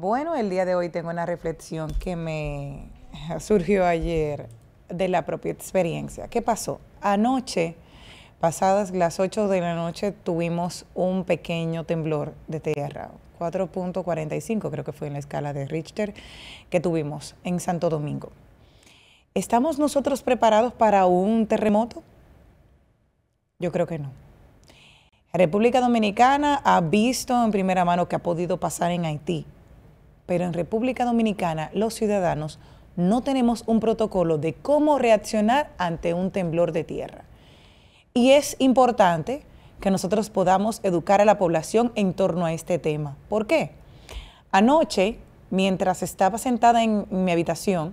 Bueno, el día de hoy tengo una reflexión que me surgió ayer de la propia experiencia. ¿Qué pasó? Anoche, pasadas las 8 de la noche, tuvimos un pequeño temblor de tierra, 4.45 creo que fue en la escala de Richter, que tuvimos en Santo Domingo. ¿Estamos nosotros preparados para un terremoto? Yo creo que no. República Dominicana ha visto en primera mano que ha podido pasar en Haití pero en República Dominicana los ciudadanos no tenemos un protocolo de cómo reaccionar ante un temblor de tierra. Y es importante que nosotros podamos educar a la población en torno a este tema. ¿Por qué? Anoche, mientras estaba sentada en mi habitación,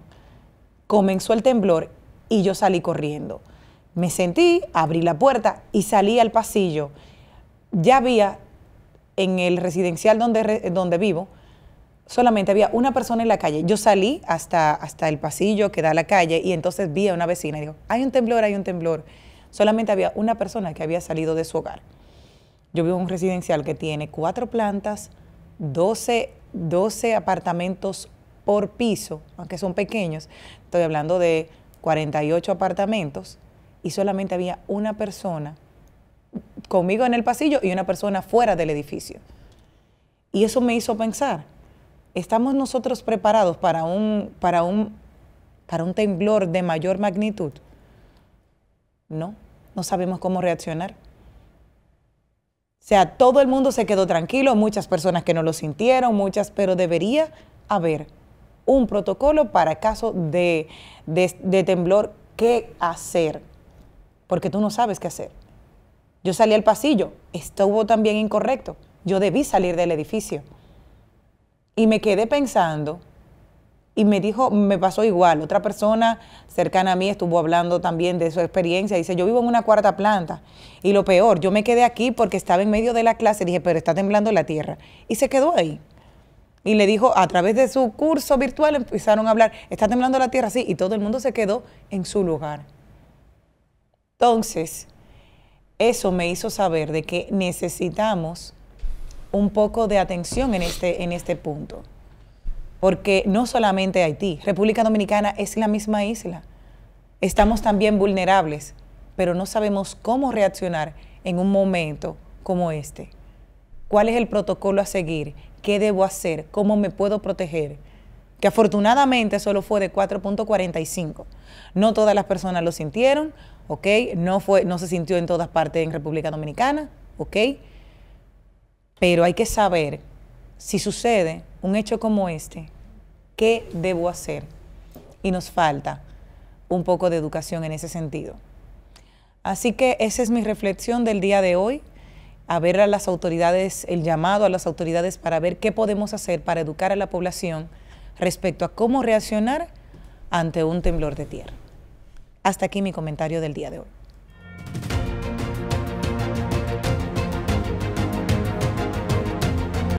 comenzó el temblor y yo salí corriendo. Me sentí, abrí la puerta y salí al pasillo. Ya había en el residencial donde, donde vivo solamente había una persona en la calle. Yo salí hasta, hasta el pasillo que da a la calle y entonces vi a una vecina y digo, hay un temblor, hay un temblor. Solamente había una persona que había salido de su hogar. Yo vivo en un residencial que tiene cuatro plantas, 12, 12 apartamentos por piso, aunque son pequeños. Estoy hablando de 48 apartamentos y solamente había una persona conmigo en el pasillo y una persona fuera del edificio. Y eso me hizo pensar, ¿estamos nosotros preparados para un, para un, para un temblor de mayor magnitud? No, no sabemos cómo reaccionar. O sea, todo el mundo se quedó tranquilo, muchas personas que no lo sintieron, muchas, pero debería haber un protocolo para caso de, de temblor, qué hacer, porque tú no sabes qué hacer. Yo salí al pasillo, estuvo también incorrecto, yo debí salir del edificio y me quedé pensando y me dijo, me pasó igual, otra persona cercana a mí estuvo hablando también de su experiencia, dice, yo vivo en una cuarta planta y lo peor, yo me quedé aquí porque estaba en medio de la clase, dije, pero está temblando la tierra y se quedó ahí. Y le dijo, a través de su curso virtual empezaron a hablar, está temblando la tierra, sí, y todo el mundo se quedó en su lugar. Entonces, eso me hizo saber de que necesitamos un poco de atención en este, en este punto. Porque no solamente Haití, República Dominicana es la misma isla. Estamos también vulnerables, pero no sabemos cómo reaccionar en un momento como este. ¿Cuál es el protocolo a seguir? ¿Qué debo hacer? ¿Cómo me puedo proteger? Que afortunadamente solo fue de 4.45. No todas las personas lo sintieron, ¿ok? No, fue, no se sintió en todas partes en República Dominicana, ¿ok? Pero hay que saber, si sucede un hecho como este, ¿qué debo hacer? Y nos falta un poco de educación en ese sentido. Así que esa es mi reflexión del día de hoy, a ver a las autoridades, el llamado a las autoridades para ver qué podemos hacer para educar a la población respecto a cómo reaccionar ante un temblor de tierra. Hasta aquí mi comentario del día de hoy.